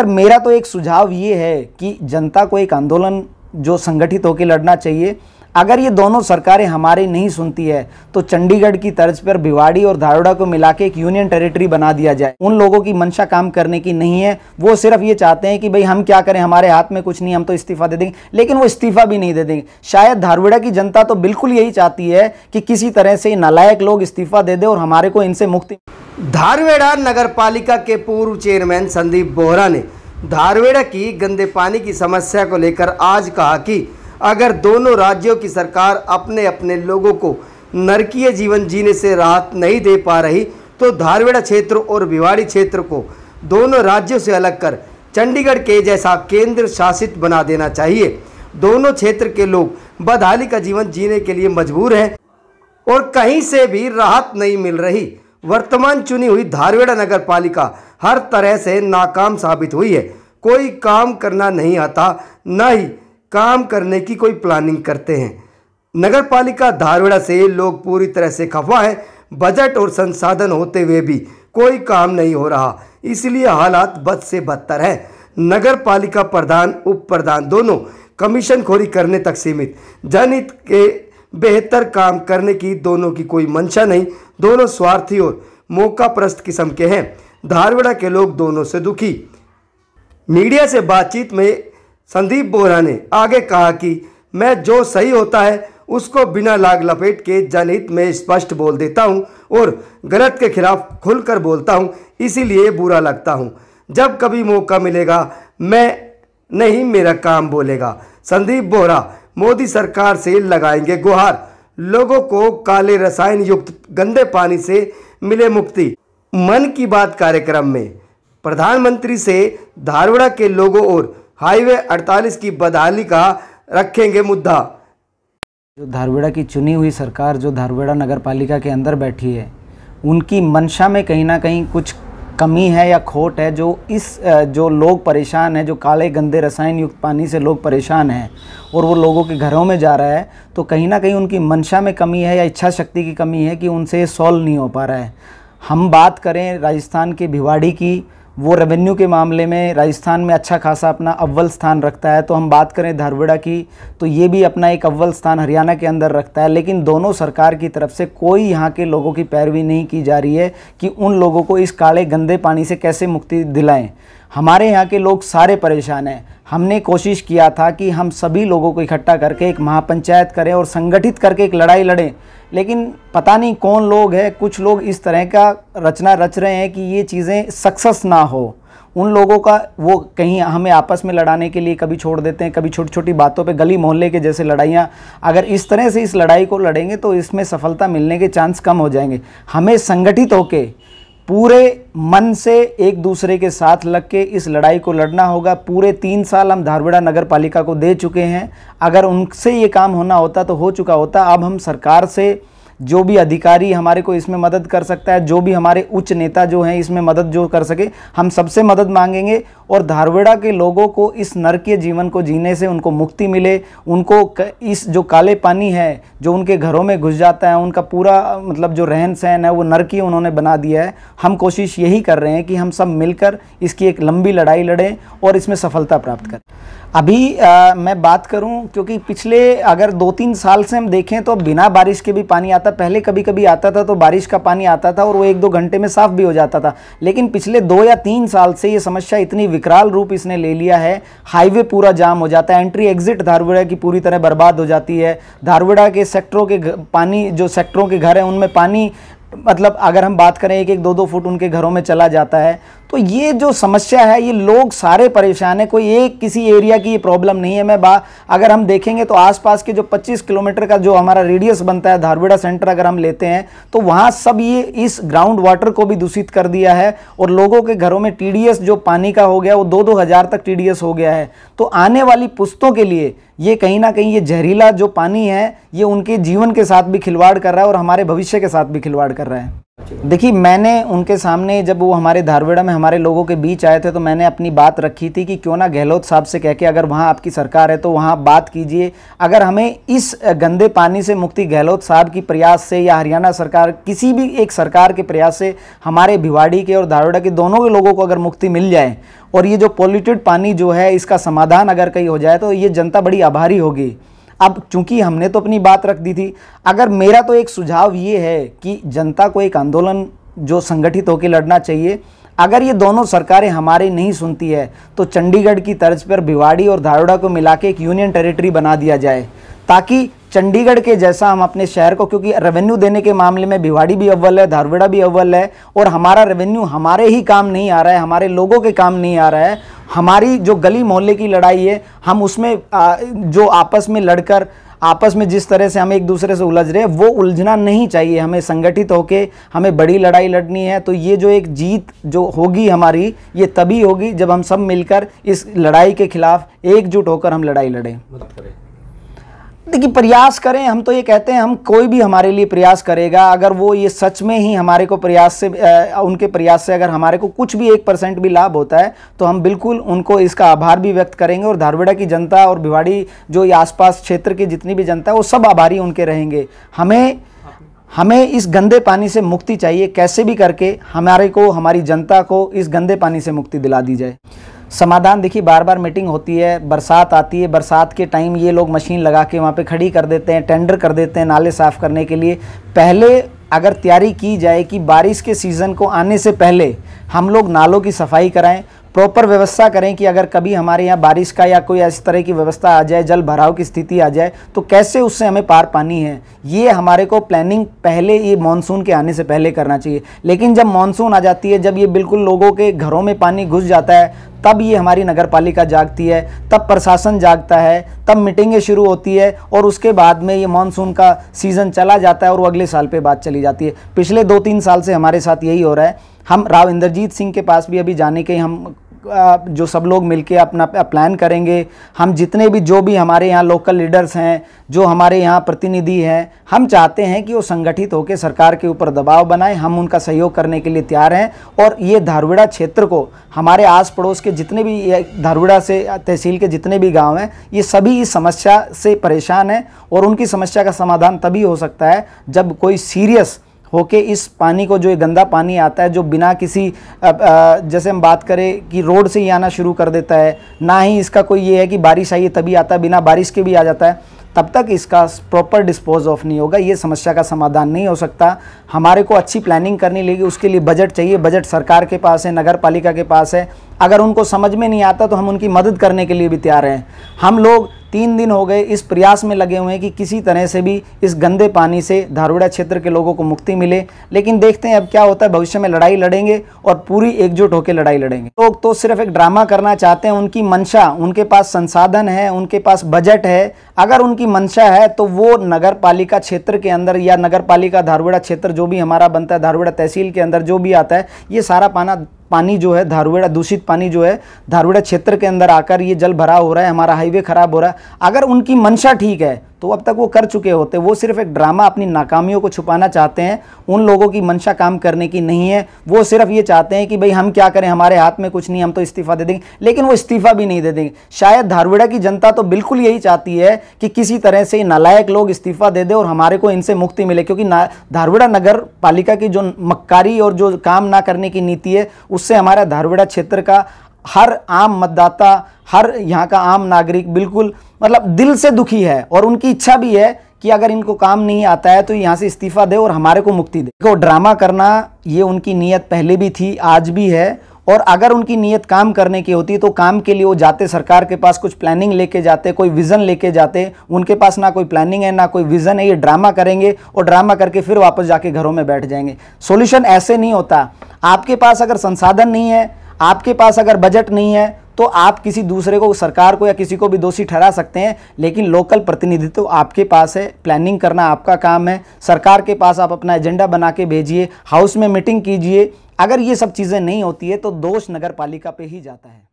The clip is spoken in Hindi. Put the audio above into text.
खैर मेरा तो एक सुझाव ये है कि जनता को एक आंदोलन जो संगठित होकर लड़ना चाहिए अगर ये दोनों सरकारें हमारी नहीं सुनती है तो चंडीगढ़ की तर्ज पर भिवाड़ी और धारोड़ा को मिला के एक यूनियन टेरिटरी बना दिया जाए उन लोगों की मंशा काम करने की नहीं है वो सिर्फ ये चाहते हैं कि भाई हम क्या करें हमारे हाथ में कुछ नहीं हम तो इस्तीफा दे देंगे लेकिन वो इस्तीफा भी नहीं दे देंगे शायद धारवाड़ा की जनता तो बिल्कुल यही चाहती है कि किसी तरह से नालायक लोग इस्तीफा दे दे और हमारे को इनसे मुक्ति धारवेड़ा नगर पालिका के पूर्व चेयरमैन संदीप बोहरा ने धारवेड़ा की गंदे पानी की समस्या को लेकर आज कहा कि अगर दोनों राज्यों की सरकार अपने अपने लोगों को नरकीय जीवन जीने से राहत नहीं दे पा रही तो धारवेड़ा क्षेत्र और भिवाड़ी क्षेत्र को दोनों राज्यों से अलग कर चंडीगढ़ के जैसा केंद्र शासित बना देना चाहिए दोनों क्षेत्र के लोग बदहाली का जीवन जीने के लिए मजबूर हैं और कहीं से भी राहत नहीं मिल रही वर्तमान चुनी हुई धारवेड़ा नगर पालिका हर तरह से नाकाम साबित हुई है कोई काम करना नहीं आता न ही काम करने की कोई प्लानिंग करते हैं नगर पालिका धारवाड़ा से लोग पूरी तरह से खफा हैं बजट और संसाधन होते हुए भी कोई काम नहीं हो रहा इसलिए हालात बद से बदतर है नगर पालिका प्रधान उप प्रधान दोनों कमीशन खोरी करने तक सीमित जनहित के बेहतर काम करने की दोनों की कोई मंशा नहीं दोनों स्वार्थी और मौका प्रस्त किस्म के हैं धारवाड़ा के लोग दोनों से दुखी मीडिया से बातचीत में संदीप बोहरा ने आगे कहा कि मैं जो सही होता है उसको बिना लाग लपेट के जनहित में स्पष्ट बोल देता हूं और गलत के खिलाफ खुलकर बोलता हूं इसीलिए बुरा लगता हूं जब कभी मौका मिलेगा मैं नहीं मेरा काम बोलेगा संदीप बोहरा मोदी सरकार से लगाएंगे गुहार लोगों को काले रसायन युक्त गंदे पानी से मिले मुक्ति मन की बात कार्यक्रम में प्रधानमंत्री से धारवाड़ा के लोगों और हाईवे 48 की बदहाली का रखेंगे मुद्दा जो धारवेड़ा की चुनी हुई सरकार जो धारवेड़ा नगर पालिका के अंदर बैठी है उनकी मंशा में कहीं ना कहीं कुछ कमी है या खोट है जो इस जो लोग परेशान हैं जो काले गंदे रसायन युक्त पानी से लोग परेशान हैं और वो लोगों के घरों में जा रहा है तो कहीं ना कहीं उनकी मंशा में कमी है या इच्छा शक्ति की कमी है कि उनसे ये सॉल्व नहीं हो पा रहा है हम बात करें राजस्थान के भिवाड़ी की वो रेवेन्यू के मामले में राजस्थान में अच्छा खासा अपना अव्वल स्थान रखता है तो हम बात करें धारवाड़ा की तो ये भी अपना एक अव्वल स्थान हरियाणा के अंदर रखता है लेकिन दोनों सरकार की तरफ से कोई यहाँ के लोगों की पैरवी नहीं की जा रही है कि उन लोगों को इस काले गंदे पानी से कैसे मुक्ति दिलाएं हमारे यहाँ के लोग सारे परेशान हैं हमने कोशिश किया था कि हम सभी लोगों को इकट्ठा करके एक महापंचायत करें और संगठित करके एक लड़ाई लड़ें लेकिन पता नहीं कौन लोग हैं कुछ लोग इस तरह का रचना रच रहे हैं कि ये चीज़ें सक्सेस ना हो उन लोगों का वो कहीं हमें आपस में लड़ाने के लिए कभी छोड़ देते हैं कभी छोटी छोटी बातों पे गली मोहल्ले के जैसे लड़ाइयाँ अगर इस तरह से इस लड़ाई को लड़ेंगे तो इसमें सफलता मिलने के चांस कम हो जाएंगे हमें संगठित होकर पूरे मन से एक दूसरे के साथ लग के इस लड़ाई को लड़ना होगा पूरे तीन साल हम धारवाड़ा नगर पालिका को दे चुके हैं अगर उनसे ये काम होना होता तो हो चुका होता अब हम सरकार से जो भी अधिकारी हमारे को इसमें मदद कर सकता है जो भी हमारे उच्च नेता जो हैं इसमें मदद जो कर सके हम सबसे मदद मांगेंगे और धारवेड़ा के लोगों को इस नरकीय जीवन को जीने से उनको मुक्ति मिले उनको इस जो काले पानी है जो उनके घरों में घुस जाता है उनका पूरा मतलब जो रहन सहन है वो नरकीय उन्होंने बना दिया है हम कोशिश यही कर रहे हैं कि हम सब मिलकर इसकी एक लंबी लड़ाई लड़ें और इसमें सफलता प्राप्त करें अभी आ, मैं बात करूं क्योंकि पिछले अगर दो तीन साल से हम देखें तो बिना बारिश के भी पानी आता पहले कभी कभी आता था तो बारिश का पानी आता था और वो एक दो घंटे में साफ़ भी हो जाता था लेकिन पिछले दो या तीन साल से ये समस्या इतनी विकराल रूप इसने ले लिया है हाईवे पूरा जाम हो जाता है एंट्री एग्जिट धारवड़ा की पूरी तरह बर्बाद हो जाती है धारवाड़ा के सेक्टरों के पानी जो सेक्टरों के घर हैं उनमें पानी मतलब अगर हम बात करें एक एक दो दो फुट उनके घरों में चला जाता है तो ये जो समस्या है ये लोग सारे परेशान हैं कोई एक किसी एरिया की ये प्रॉब्लम नहीं है मैं बा अगर हम देखेंगे तो आसपास के जो 25 किलोमीटर का जो हमारा रेडियस बनता है धारविड़ा सेंटर अगर हम लेते हैं तो वहाँ सब ये इस ग्राउंड वाटर को भी दूषित कर दिया है और लोगों के घरों में टी जो पानी का हो गया वो दो दो हज़ार तक टी हो गया है तो आने वाली पुस्तों के लिए ये कहीं ना कहीं ये जहरीला जो पानी है ये उनके जीवन के साथ भी खिलवाड़ कर रहा है और हमारे भविष्य के साथ भी खिलवाड़ कर रहा है देखिए मैंने उनके सामने जब वो हमारे धारवेड़ा में हमारे लोगों के बीच आए थे तो मैंने अपनी बात रखी थी कि क्यों ना गहलोत साहब से कह के अगर वहाँ आपकी सरकार है तो वहाँ बात कीजिए अगर हमें इस गंदे पानी से मुक्ति गहलोत साहब की प्रयास से या हरियाणा सरकार किसी भी एक सरकार के प्रयास से हमारे भिवाड़ी के और धारवेड़ा के दोनों के लोगों को अगर मुक्ति मिल जाए और ये जो पोल्यूटेड पानी जो है इसका समाधान अगर कहीं हो जाए तो ये जनता बड़ी आभारी होगी अब चूंकि हमने तो अपनी बात रख दी थी अगर मेरा तो एक सुझाव ये है कि जनता को एक आंदोलन जो संगठित होकर लड़ना चाहिए अगर ये दोनों सरकारें हमारे नहीं सुनती है तो चंडीगढ़ की तर्ज पर भिवाड़ी और धारोड़ा को मिला के एक यूनियन टेरिटरी बना दिया जाए ताकि चंडीगढ़ के जैसा हम अपने शहर को क्योंकि रेवेन्यू देने के मामले में भिवाड़ी भी अव्वल है धारवाड़ा भी अव्वल है और हमारा रेवेन्यू हमारे ही काम नहीं आ रहा है हमारे लोगों के काम नहीं आ रहा है हमारी जो गली मोहल्ले की लड़ाई है हम उसमें जो आपस में लड़कर आपस में जिस तरह से हम एक दूसरे से उलझ रहे हैं वो उलझना नहीं चाहिए हमें संगठित होकर हमें बड़ी लड़ाई लड़नी है तो ये जो एक जीत जो होगी हमारी ये तभी होगी जब हम सब मिलकर इस लड़ाई के खिलाफ एकजुट होकर हम लड़ाई लड़ें देखिए प्रयास करें हम तो ये कहते हैं हम कोई भी हमारे लिए प्रयास करेगा अगर वो ये सच में ही हमारे को प्रयास से उनके प्रयास से अगर हमारे को कुछ भी एक परसेंट भी लाभ होता है तो हम बिल्कुल उनको इसका आभार भी व्यक्त करेंगे और धारवाड़ा की जनता और भिवाड़ी जो ये आसपास क्षेत्र की जितनी भी जनता है वो सब आभारी उनके रहेंगे हमें हमें इस गंदे पानी से मुक्ति चाहिए कैसे भी करके हमारे को हमारी जनता को इस गंदे पानी से मुक्ति दिला दी जाए समाधान देखिए बार बार मीटिंग होती है बरसात आती है बरसात के टाइम ये लोग मशीन लगा के वहाँ पे खड़ी कर देते हैं टेंडर कर देते हैं नाले साफ़ करने के लिए पहले अगर तैयारी की जाए कि बारिश के सीज़न को आने से पहले हम लोग नालों की सफाई कराएं प्रॉपर व्यवस्था करें कि अगर कभी हमारे यहाँ बारिश का या कोई ऐसी तरह की व्यवस्था आ जाए जल भराव की स्थिति आ जाए तो कैसे उससे हमें पार पानी है ये हमारे को प्लानिंग पहले ये मानसून के आने से पहले करना चाहिए लेकिन जब मानसून आ जाती है जब ये बिल्कुल लोगों के घरों में पानी घुस जाता है तब ये हमारी नगर पालिका जागती है तब प्रशासन जागता है तब मीटिंगें शुरू होती है और उसके बाद में ये मानसून का सीज़न चला जाता है और वो अगले साल पे बात चली जाती है पिछले दो तीन साल से हमारे साथ यही हो रहा है हम राव इंद्रजीत सिंह के पास भी अभी जाने के हम जो सब लोग मिलके अपना प्लान करेंगे हम जितने भी जो भी हमारे यहाँ लोकल लीडर्स हैं जो हमारे यहाँ प्रतिनिधि हैं हम चाहते हैं कि वो संगठित होकर सरकार के ऊपर दबाव बनाएं हम उनका सहयोग करने के लिए तैयार हैं और ये धारविड़ा क्षेत्र को हमारे आस पड़ोस के जितने भी धारविड़ा से तहसील के जितने भी गाँव हैं ये सभी इस समस्या से परेशान हैं और उनकी समस्या का समाधान तभी हो सकता है जब कोई सीरियस होके इस पानी को जो ये गंदा पानी आता है जो बिना किसी जैसे हम बात करें कि रोड से ही आना शुरू कर देता है ना ही इसका कोई ये है कि बारिश आई है तभी आता है बिना बारिश के भी आ जाता है तब तक इसका प्रॉपर डिस्पोज ऑफ नहीं होगा ये समस्या का समाधान नहीं हो सकता हमारे को अच्छी प्लानिंग करनी लेगी उसके लिए बजट चाहिए बजट सरकार के पास है नगर पालिका के पास है अगर उनको समझ में नहीं आता तो हम उनकी मदद करने के लिए भी तैयार हैं हम लोग तीन दिन हो गए इस प्रयास में लगे हुए हैं कि किसी तरह से भी इस गंदे पानी से धारूड़ा क्षेत्र के लोगों को मुक्ति मिले लेकिन देखते हैं अब क्या होता है भविष्य में लड़ाई लड़ेंगे और पूरी एकजुट होकर लड़ाई लड़ेंगे लोग तो, तो सिर्फ एक ड्रामा करना चाहते हैं उनकी मंशा उनके पास संसाधन है उनके पास बजट है अगर उनकी मंशा है तो वो नगर पालिका क्षेत्र के अंदर या नगर पालिका क्षेत्र जो भी हमारा बनता है धारूड़ा तहसील के अंदर जो भी आता है ये सारा पाना पानी जो है धारवेड़ा दूषित पानी जो है धारवेड़ा क्षेत्र के अंदर आकर ये जल भरा हो रहा है हमारा हाईवे खराब हो रहा है अगर उनकी मंशा ठीक है तो अब तक वो कर चुके होते वो सिर्फ एक ड्रामा अपनी नाकामियों को छुपाना चाहते हैं उन लोगों की मंशा काम करने की नहीं है वो सिर्फ ये चाहते हैं कि भाई हम क्या करें हमारे हाथ में कुछ नहीं हम तो इस्तीफा दे देंगे लेकिन वो इस्तीफा भी नहीं दे देंगे शायद धारवाड़ा की जनता तो बिल्कुल यही चाहती है कि किसी तरह से नालायक लोग इस्तीफा दे दें और हमारे को इनसे मुक्ति मिले क्योंकि धारवाड़ा नगर पालिका की जो मक्कारी और जो काम ना करने की नीति है उससे हमारा धारवाड़ा क्षेत्र का हर आम मतदाता हर यहाँ का आम नागरिक बिल्कुल मतलब दिल से दुखी है और उनकी इच्छा भी है कि अगर इनको काम नहीं आता है तो यहाँ से इस्तीफा दे और हमारे को मुक्ति दे देखो ड्रामा करना ये उनकी नीयत पहले भी थी आज भी है और अगर उनकी नीयत काम करने की होती तो काम के लिए वो जाते सरकार के पास कुछ प्लानिंग लेके जाते कोई विज़न लेके जाते उनके पास ना कोई प्लानिंग है ना कोई विज़न है ये ड्रामा करेंगे और ड्रामा करके फिर वापस जाके घरों में बैठ जाएंगे सोल्यूशन ऐसे नहीं होता आपके पास अगर संसाधन नहीं है आपके पास अगर बजट नहीं है तो आप किसी दूसरे को सरकार को या किसी को भी दोषी ठहरा सकते हैं लेकिन लोकल प्रतिनिधित्व तो आपके पास है प्लानिंग करना आपका काम है सरकार के पास आप अपना एजेंडा बना के भेजिए हाउस में मीटिंग कीजिए अगर ये सब चीज़ें नहीं होती है तो दोष नगर पालिका पे ही जाता है